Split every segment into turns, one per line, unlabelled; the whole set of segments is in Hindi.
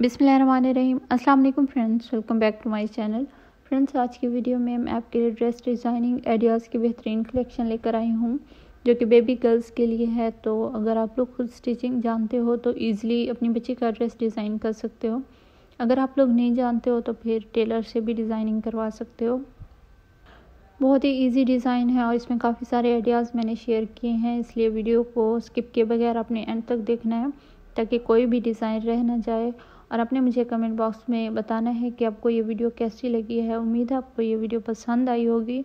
बिसमीम अस्सलाम वालेकुम friends welcome back to my channel friends आज की वीडियो में मैं आपके लिए ड्रेस डिज़ाइनिंग आइडियाज़ की बेहतरीन कलेक्शन लेकर आई हूँ जो कि बेबी गर्ल्स के लिए है तो अगर आप लोग खुद स्टिचिंग जानते हो तो ईज़िली अपनी बच्ची का ड्रेस डिज़ाइन कर सकते हो अगर आप लोग नहीं जानते हो तो फिर टेलर से भी डिज़ाइनिंग करवा सकते हो बहुत ही ईजी डिज़ाइन है और इसमें काफ़ी सारे आइडियाज़ मैंने शेयर किए हैं इसलिए वीडियो को स्किप किए बगैर आपने एंड तक देखना है ताकि कोई भी डिज़ाइन रह ना जाए और आपने मुझे कमेंट बॉक्स में बताना है कि आपको ये वीडियो कैसी लगी है उम्मीद है आपको ये वीडियो पसंद आई होगी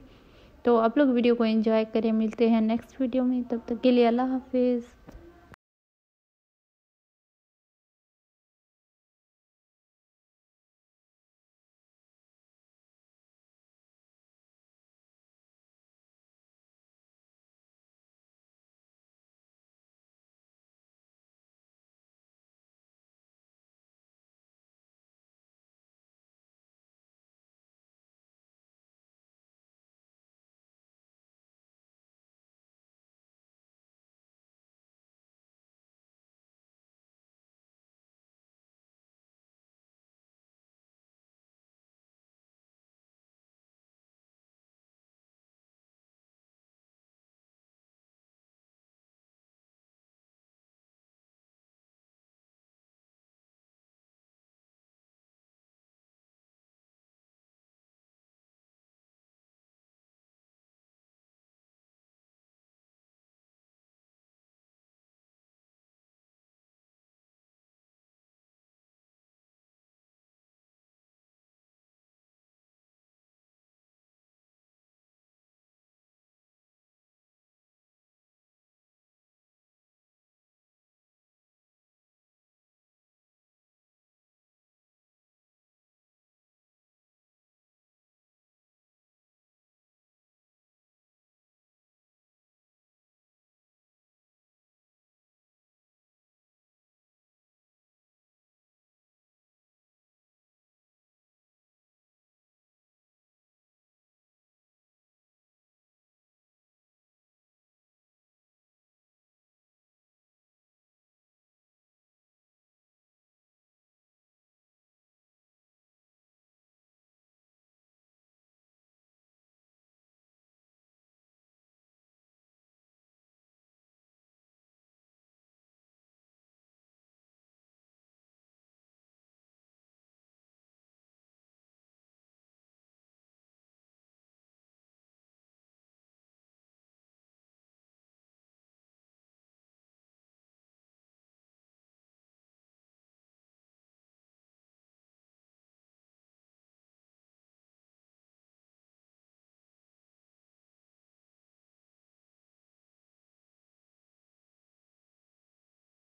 तो आप लोग वीडियो को एंजॉय करें मिलते हैं नेक्स्ट वीडियो में तब तक के लिए
अल्लाह हाफिज़